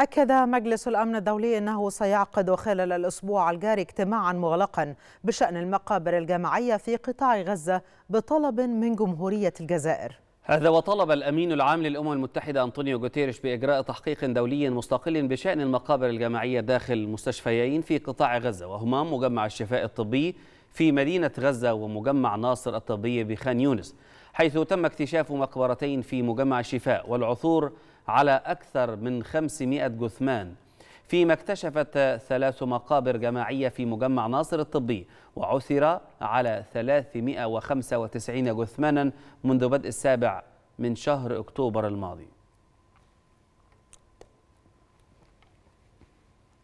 أكد مجلس الأمن الدولي أنه سيعقد خلال الأسبوع الجاري اجتماعا مغلقا بشأن المقابر الجماعية في قطاع غزة بطلب من جمهورية الجزائر هذا وطلب الأمين العام للأمم المتحدة أنطونيو جوتيريش بإجراء تحقيق دولي مستقل بشأن المقابر الجماعية داخل المستشفيين في قطاع غزة وهما مجمع الشفاء الطبي في مدينة غزة ومجمع ناصر الطبي بخان يونس حيث تم اكتشاف مقبرتين في مجمع الشفاء والعثور على أكثر من 500 جثمان فيما اكتشفت ثلاث مقابر جماعية في مجمع ناصر الطبي وعثر على 395 جثمانا منذ بدء السابع من شهر أكتوبر الماضي